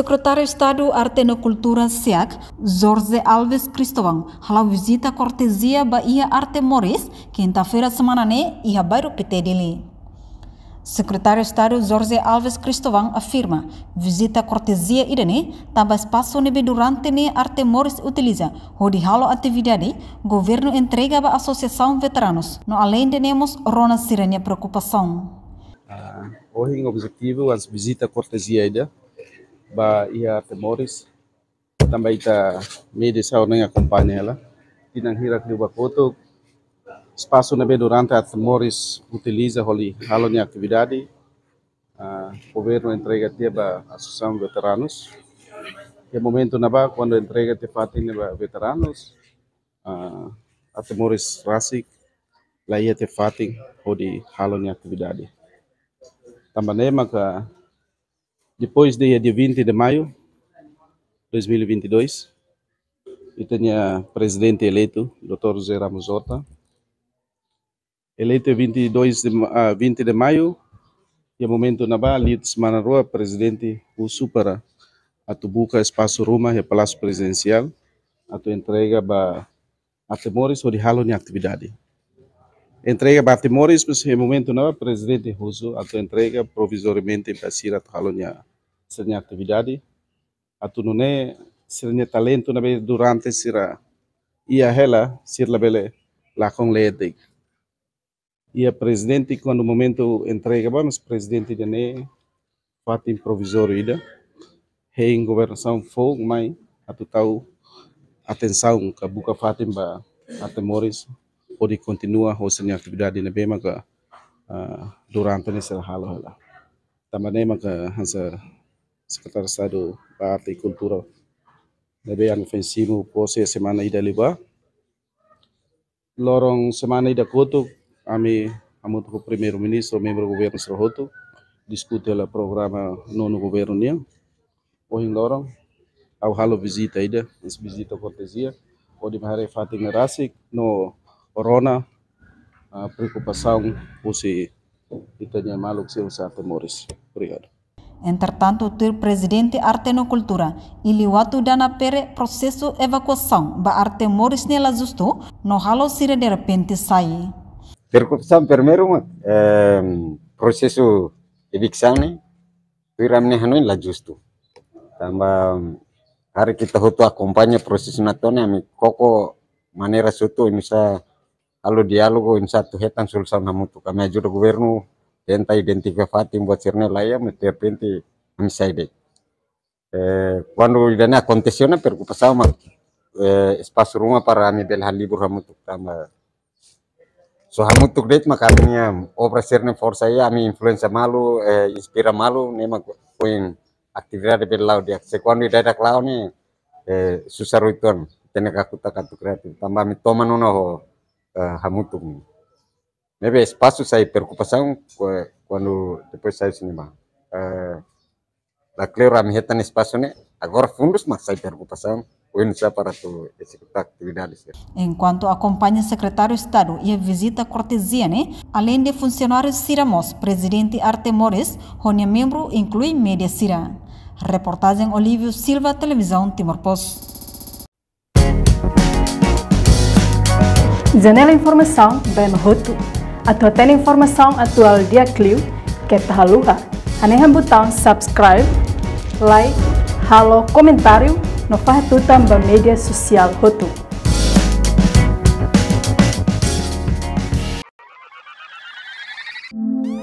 Secretário de Estado Cultura SEAC, Jorge Alves Cristóvão, hala visita cortesia Bahia Arte Mores, quinta-feira semana ne. e bairro Petedili. Secretário de Estado Jorge Alves Cristóvão afirma, visita cortesia ne, tamba espaço nebe durante ne arte mores utiliza, hodi halo atividade, governo entrega ba associação veteranos, no além tenemos rona sirene preocupação. Ah, hoje o objetivo as visita cortesia ida, ba iya temoris Morris tambah ita mede sao nang acompanha ela tinang hira kriba koto espaço na durante at temoris utiliza holi halo ni ya atividade uh, ah, governo entrega tiba associação veteranos e momento na ba quando entrega te ba veteranos uh, ah, at temoris Rasik la iya te fatin holi halo ni ya tambah nema maka Depois, dia de 20 de maio de 2022, eu tinha presidente eleito, Dr. Zé Ramos Horta. Eleito 22 de, ah, 20 de maio, e momento na Bali, semana rua, presidente, o supera a Tubuca Espaço Roma e Palácio Presidencial, a tua entrega para a temores ou de ralo em atividade. Entrega para temores, mas no momento não, presidente Russo, a tua entrega provisoriamente para a ralo em atividade srednje atividade, atu nune srednje talento vez durante sira ia hela sirla bele lakong leetik. Ia presidente quando momento entrega vamos presidente de ne fatim provisório ida. em governação fogo mai atu tau atenção que buka fatim ba atemores pode continuar a srednje atividade nabe maka uh, durante nesse halo lá Também maka hansa sado sadu parti cultura be yang fensimu pose semana ida liba lorong semana ida kotu ami amu ko primeiro ministro membro governo srohoto discute la programa nono governo nia o lorong au halo visita ida es visita cortesia o di mare fatin rasik no corona a ah, preocupação pose itanya maluk seu sa temoris obrigado Entretanto, o presidente Cultura, ele watu dana pere processo evacuação ba arte moris nela justo no halo sire de repente sai. Percupção primeiro eh, processo eviksam ne tiram ne hanoi la justo. Tamba hari kita hutu processo proses natone ami koko manera sutu imisa alo dialogo imsa tu hetan sulsam namutu kami ajur governo enta identifica fati mbocirne laia ya meterpinti amisaide. Eh, quando idane aconteceu na pergu passava ma eh, espaço ruma para me bel halibu hamutuk tama. So hamutuk det makanya obra oh, sirne forsa ia ami influenza malu eh, inspira malu nema kuing actividade bel lau dia. Se quando idade clau ni eh, susah ruituan tenaga kutakatu kreatif tambah mitoma ho eh, hamutuk Maybe espaço sai preocupação quando depois sai o cinema. Uh, da claro a no espaço né. Agora fundos mas sai preocupação. Para tu executar atividades. Enquanto ¿eh? acompanha o secretário de Estado e a visita cortesia, né? além de funcionários Ciramos, presidente Artemores, Rony membro inclui Média Cira. Reportagem Olívio Silva, Televisão Timor Post. Janela Informação, Ben Ruto. atau ten informação atual dia kliu que tá luha. Aneha subscribe, like, halo komentariu, no faz tudo ba media sosial hotu. thank you